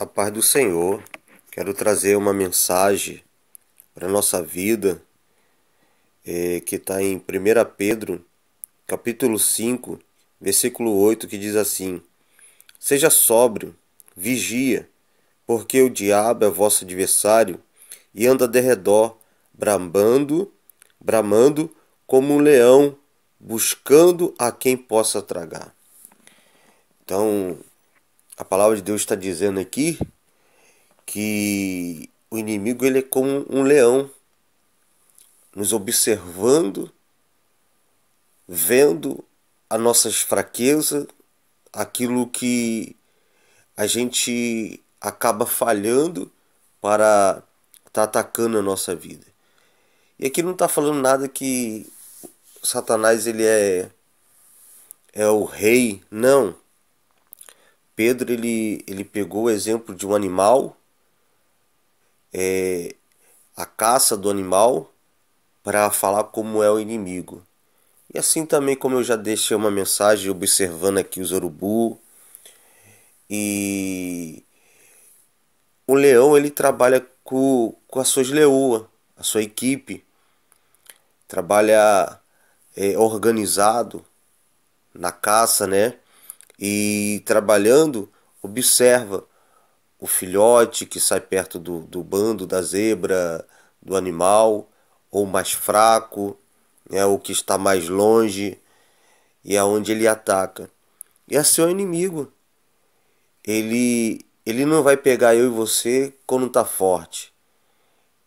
A paz do Senhor. Quero trazer uma mensagem para a nossa vida é, que está em 1 Pedro, capítulo 5, versículo 8, que diz assim: Seja sóbrio, vigia, porque o diabo é vosso adversário e anda derredor, bramando, bramando como um leão, buscando a quem possa tragar. Então, a palavra de Deus está dizendo aqui que o inimigo ele é como um leão, nos observando, vendo as nossas fraquezas, aquilo que a gente acaba falhando para estar tá atacando a nossa vida. E aqui não está falando nada que Satanás ele é é o rei, não. Pedro ele, ele pegou o exemplo de um animal, é, a caça do animal, para falar como é o inimigo. E assim também como eu já deixei uma mensagem observando aqui os urubu e o leão ele trabalha com, com as suas leoas, a sua equipe, trabalha é, organizado na caça, né? e trabalhando, observa o filhote que sai perto do, do bando, da zebra, do animal, ou mais fraco, né, ou que está mais longe, e aonde é ele ataca. E é seu inimigo. Ele, ele não vai pegar eu e você quando está forte.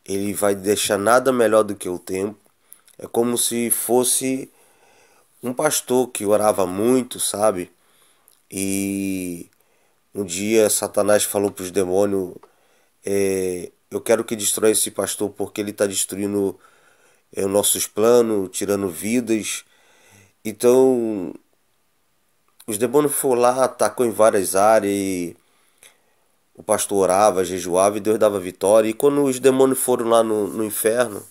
Ele vai deixar nada melhor do que o tempo. É como se fosse um pastor que orava muito, sabe? E um dia Satanás falou para os demônios: é, Eu quero que destrói esse pastor porque ele está destruindo é, nossos planos, tirando vidas. Então, os demônios foram lá, atacou em várias áreas. E o pastor orava, jejuava e Deus dava vitória. E quando os demônios foram lá no, no inferno,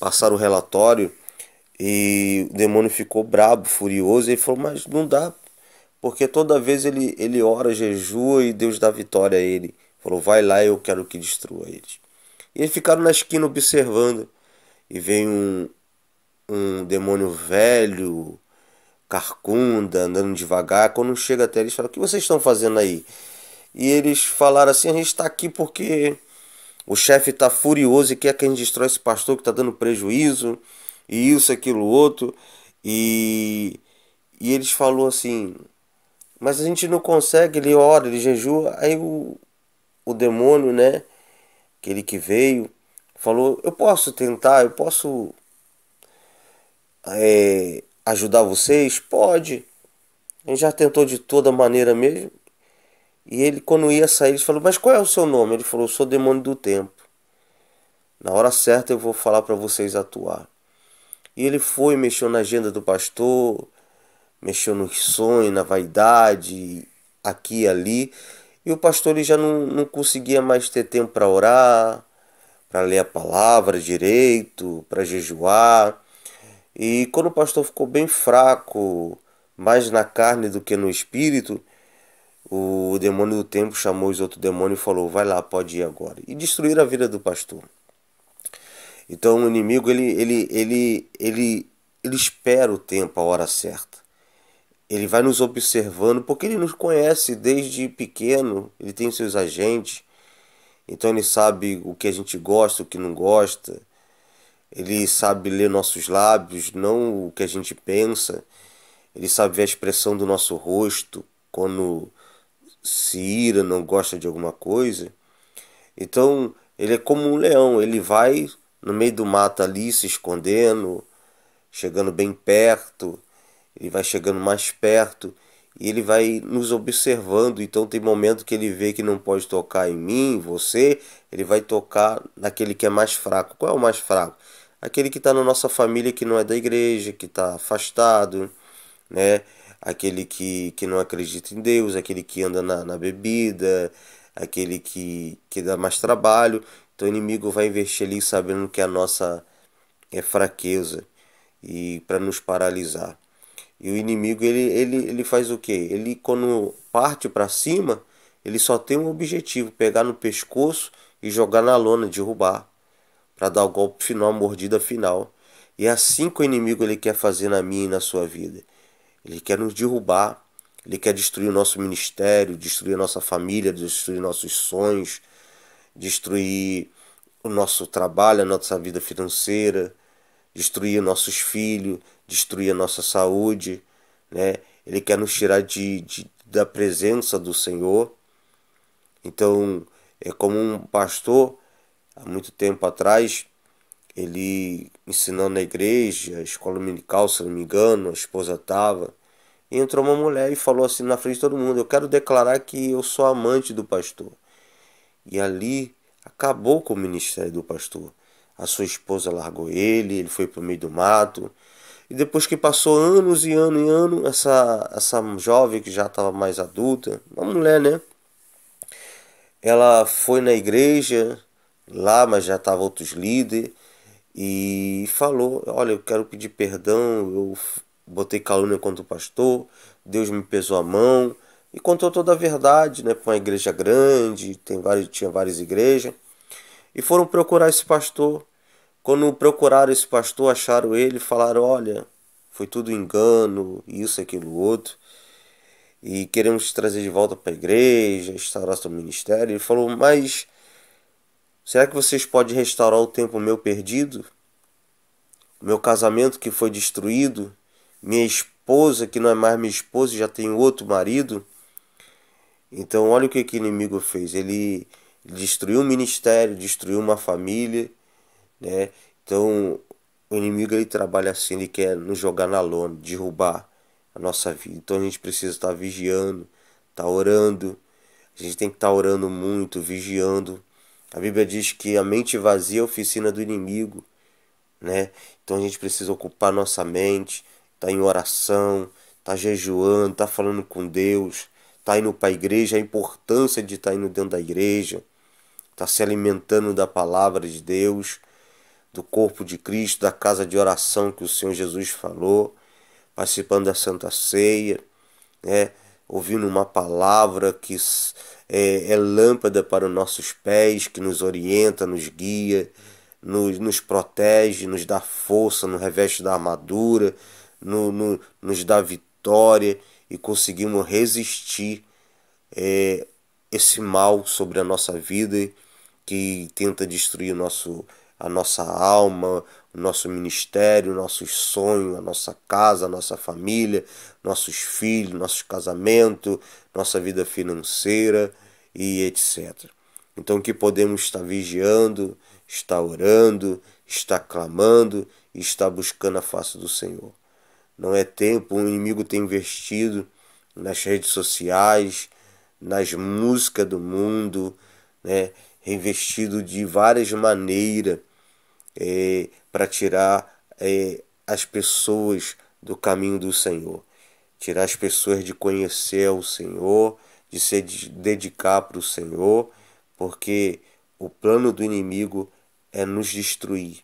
passaram o relatório. E o demônio ficou brabo, furioso, e falou: Mas não dá, porque toda vez ele, ele ora, jejua e Deus dá vitória a ele. Falou, vai lá, eu quero que destrua eles. E eles ficaram na esquina observando. E vem um, um demônio velho, carcunda, andando devagar. Quando chega até eles, fala: O que vocês estão fazendo aí? E eles falaram assim: A gente está aqui porque o chefe está furioso e quer que a gente destrói esse pastor que está dando prejuízo, e isso, aquilo, outro. E, e eles falou assim: mas a gente não consegue, ele ora, ele jejua, aí o, o demônio, né? Aquele que veio, falou, eu posso tentar, eu posso é, ajudar vocês? Pode. A gente já tentou de toda maneira mesmo. E ele, quando ia sair, ele falou: Mas qual é o seu nome? Ele falou: Sou demônio do tempo. Na hora certa eu vou falar para vocês atuar. E ele foi, mexeu na agenda do pastor, mexeu no sonho, na vaidade, aqui e ali. E o pastor ele já não, não conseguia mais ter tempo para orar, para ler a palavra direito, para jejuar. E quando o pastor ficou bem fraco, mais na carne do que no espírito, o demônio do tempo chamou os outros demônios e falou: "Vai lá, pode ir agora". E destruir a vida do pastor. Então o inimigo ele ele ele ele ele espera o tempo, a hora certa. Ele vai nos observando porque ele nos conhece desde pequeno, ele tem seus agentes, então ele sabe o que a gente gosta, o que não gosta. Ele sabe ler nossos lábios, não o que a gente pensa. Ele sabe ver a expressão do nosso rosto quando se ira, não gosta de alguma coisa. Então, ele é como um leão, ele vai no meio do mato ali se escondendo, chegando bem perto ele vai chegando mais perto e ele vai nos observando. Então tem momento que ele vê que não pode tocar em mim, em você, ele vai tocar naquele que é mais fraco. Qual é o mais fraco? Aquele que está na nossa família, que não é da igreja, que está afastado, né? Aquele que, que não acredita em Deus, aquele que anda na, na bebida, aquele que, que dá mais trabalho. Então o inimigo vai investir ali sabendo que a nossa é fraqueza e para nos paralisar. E o inimigo ele, ele, ele faz o quê? Ele quando parte para cima, ele só tem um objetivo, pegar no pescoço e jogar na lona, derrubar, para dar o golpe final, a mordida final. E é assim que o inimigo ele quer fazer na minha e na sua vida. Ele quer nos derrubar, ele quer destruir o nosso ministério, destruir a nossa família, destruir nossos sonhos, destruir o nosso trabalho, a nossa vida financeira, destruir nossos filhos, destruir a nossa saúde, né? Ele quer nos tirar de, de, da presença do Senhor. Então, é como um pastor, há muito tempo atrás, ele ensinando na igreja, escola dominical, se não me engano, a esposa estava, e entrou uma mulher e falou assim na frente de todo mundo: Eu quero declarar que eu sou amante do pastor. E ali acabou com o ministério do pastor. A sua esposa largou ele, ele foi para o meio do mato. E depois que passou anos e anos e anos, essa, essa jovem que já estava mais adulta, uma mulher, né? Ela foi na igreja, lá, mas já estavam outros líderes, e falou: Olha, eu quero pedir perdão, eu botei calúnia contra o pastor, Deus me pesou a mão, e contou toda a verdade, né? Para uma igreja grande, tem vários, tinha várias igrejas. E foram procurar esse pastor. Quando procuraram esse pastor, acharam ele e falaram: Olha, foi tudo engano, isso, aquilo, outro. E queremos te trazer de volta para a igreja, restaurar seu ministério. Ele falou: Mas será que vocês podem restaurar o tempo meu perdido? Meu casamento que foi destruído? Minha esposa, que não é mais minha esposa, já tem outro marido? Então, olha o que, que o inimigo fez. Ele destruiu um ministério, destruiu uma família, né? Então, o inimigo ele trabalha assim, ele quer nos jogar na lona, derrubar a nossa vida. Então a gente precisa estar tá vigiando, estar tá orando. A gente tem que estar tá orando muito, vigiando. A Bíblia diz que a mente vazia é a oficina do inimigo, né? Então a gente precisa ocupar nossa mente, estar tá em oração, estar tá jejuando, estar tá falando com Deus, estar tá indo para a igreja, a importância de estar indo dentro da igreja, está se alimentando da palavra de Deus, do corpo de Cristo, da casa de oração que o Senhor Jesus falou, participando da Santa Ceia, né? ouvindo uma palavra que é, é lâmpada para os nossos pés, que nos orienta, nos guia, nos, nos protege, nos dá força, nos reveste da armadura, no, no, nos dá vitória e conseguimos resistir é, esse mal sobre a nossa vida que tenta destruir nosso, a nossa alma, o nosso ministério, nossos sonhos, a nossa casa, a nossa família, nossos filhos, nosso casamento, nossa vida financeira e etc. Então que podemos estar vigiando, estar orando, estar clamando e estar buscando a face do Senhor. Não é tempo, o inimigo tem investido nas redes sociais, nas músicas do mundo, né? revestido de várias maneiras é, para tirar é, as pessoas do caminho do Senhor, tirar as pessoas de conhecer o Senhor, de se dedicar para o Senhor, porque o plano do inimigo é nos destruir,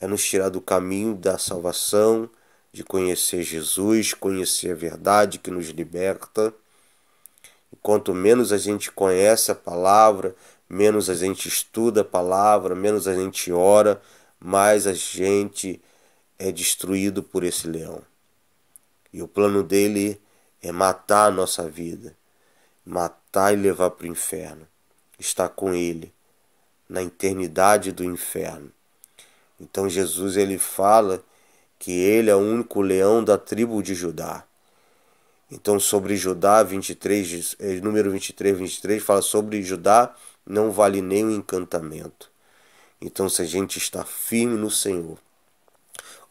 é nos tirar do caminho da salvação, de conhecer Jesus, conhecer a verdade que nos liberta. Quanto menos a gente conhece a palavra, menos a gente estuda a palavra, menos a gente ora, mais a gente é destruído por esse leão. E o plano dele é matar a nossa vida, matar e levar para o inferno. Está com ele na eternidade do inferno. Então Jesus ele fala que ele é o único leão da tribo de Judá. Então, sobre Judá 23, eh, número 23, 23, fala sobre Judá não vale nem o encantamento. Então, se a gente está firme no Senhor,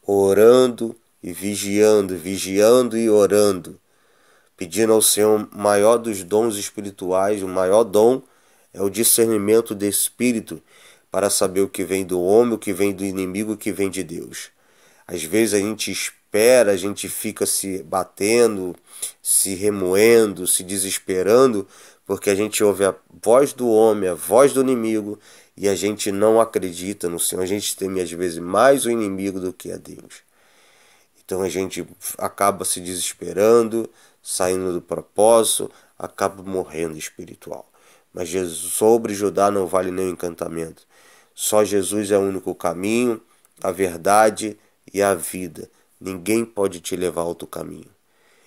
orando e vigiando, vigiando e orando, pedindo ao Senhor o maior dos dons espirituais, o maior dom é o discernimento de espírito para saber o que vem do homem, o que vem do inimigo, o que vem de Deus. Às vezes a gente espera, a gente fica se batendo, se remoendo, se desesperando, porque a gente ouve a voz do homem, a voz do inimigo, e a gente não acredita no Senhor. A gente teme às vezes mais o inimigo do que a Deus. Então a gente acaba se desesperando, saindo do propósito, acaba morrendo espiritual. Mas Jesus, sobre Judá não vale nem encantamento. Só Jesus é o único caminho, a verdade e a vida. Ninguém pode te levar a outro caminho.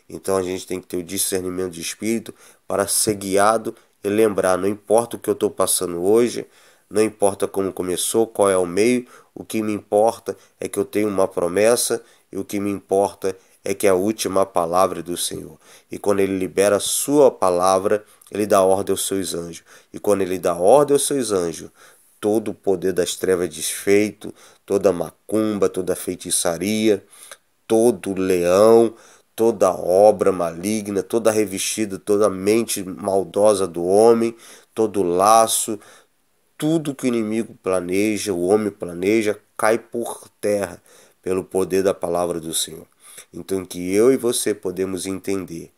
Então a gente tem que ter o discernimento de espírito para ser guiado e lembrar: não importa o que eu estou passando hoje, não importa como começou, qual é o meio, o que me importa é que eu tenho uma promessa e o que me importa é que é a última palavra do Senhor. E quando ele libera a sua palavra, ele dá ordem aos seus anjos. E quando ele dá ordem aos seus anjos, todo o poder das trevas desfeito, toda macumba, toda feitiçaria, todo leão, toda obra maligna, toda revestida, toda mente maldosa do homem, todo laço, tudo que o inimigo planeja, o homem planeja, cai por terra pelo poder da palavra do Senhor. Então que eu e você podemos entender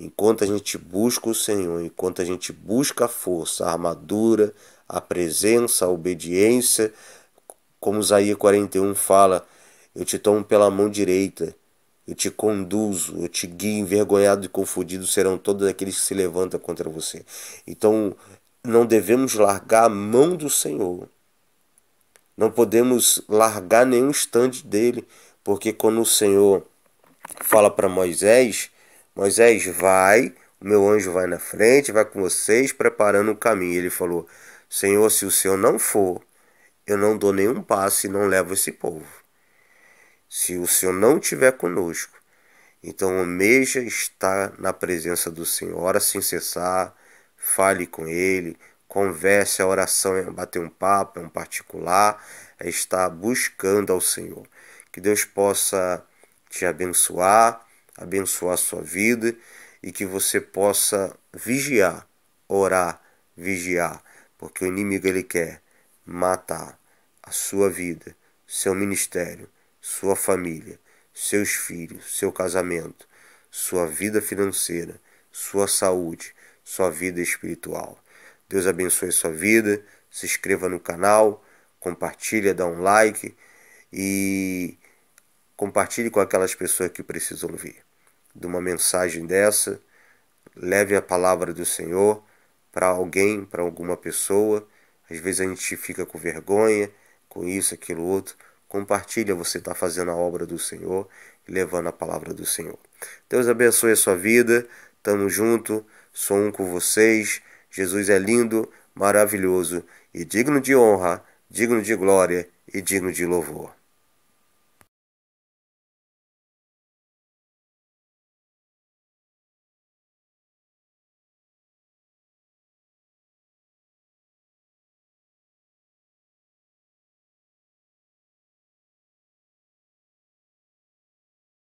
Enquanto a gente busca o Senhor, enquanto a gente busca a força, a armadura, a presença, a obediência. Como Isaías 41 fala, eu te tomo pela mão direita, eu te conduzo, eu te guio, envergonhado e confundido serão todos aqueles que se levantam contra você. Então, não devemos largar a mão do Senhor. Não podemos largar nenhum instante dele, porque quando o Senhor fala para Moisés, Moisés vai, o meu anjo vai na frente, vai com vocês preparando o caminho. Ele falou: Senhor, se o Senhor não for, eu não dou nenhum passo e não levo esse povo. Se o Senhor não estiver conosco, então almeja estar na presença do Senhor. Ora sem cessar, fale com Ele, converse, a oração é bater um papo, é um particular, é estar buscando ao Senhor. Que Deus possa te abençoar, abençoar a sua vida e que você possa vigiar, orar, vigiar porque o inimigo ele quer matar a sua vida, seu ministério, sua família, seus filhos, seu casamento, sua vida financeira, sua saúde, sua vida espiritual. Deus abençoe sua vida, se inscreva no canal, compartilha, dá um like e compartilhe com aquelas pessoas que precisam ouvir. De uma mensagem dessa, leve a palavra do Senhor para alguém, para alguma pessoa. Às vezes a gente fica com vergonha, com isso, aquilo, outro. Compartilha, você está fazendo a obra do Senhor e levando a palavra do Senhor. Deus abençoe a sua vida. Tamo junto. Sou um com vocês. Jesus é lindo, maravilhoso e digno de honra, digno de glória e digno de louvor.